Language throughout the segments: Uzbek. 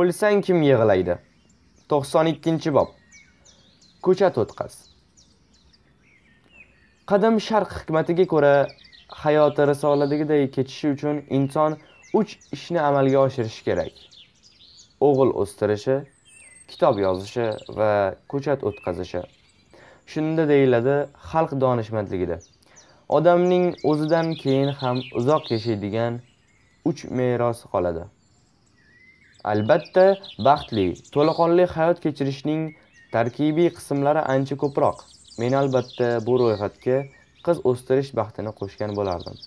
o'lsang kim yig'laydi to'qson ikkinchi bob ko'chat o'tqaz qadim sharq hikmatiga ko'ra hayoti risoladagiday kechishi uchun inson uch ishni amalga oshirishi kerak o'g'il o'stirishi kitob yozishi va ko'chat o'tqazishi shunda deyiladi xalq donishmandligida odamning o'zidan keyin ham uzoq yashaydigan uch meros qoladi Albatta, baxtli, to'laqonli hayot kechirishning tarkibiy qismlari ancha ko'proq. Men albatta bu ro'yxatga qiz o'stirish baxtini qo'shgan bo'lardim.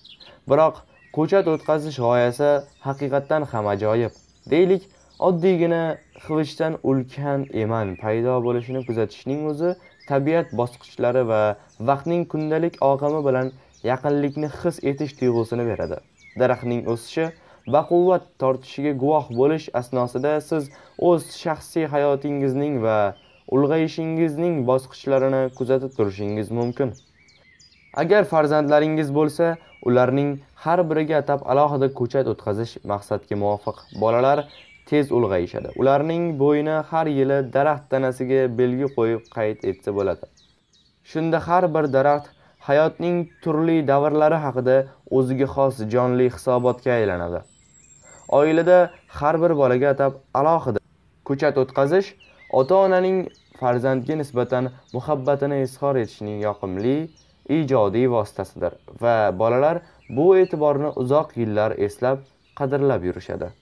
Biroq ko'chat o'tkazish g'oyasi haqiqatdan ham ajoyib. Deylik, oddiygina xivishdan ulkan eman paydo bo'lishini kuzatishning o'zi tabiat bosqichlari va vaqtning kundalik oqimi bilan yaqinlikni his etish tuyg'usini beradi. Daraxtning o'sishi baquvvat tortishiga guvoh bo'lish asnosida siz o'z shaxsiy hayotingizning va ulg'ayishingizning bosqichlarini kuzatib turishingiz mumkin agar farzandlaringiz bo'lsa ularning har biriga atab alohida ko'chat o'tkazish maqsadga muvofiq bolalar tez ulg'ayishadi ularning bo'yini har yili daraxt tanasiga belgi qo'yib qayd etsa bo'ladi shunda har bir daraxt hayotning turli davrlari haqida o'ziga xos jonli hisobotga aylanadi oilada har bir bolaga atab alohida ko'chat o'tkazish ota onaning farzandga nisbatan muhabbatini izhor etishning yoqimli ijodiy vositasidir va bolalar bu e'tiborni uzoq yillar eslab qadrlab yurishadi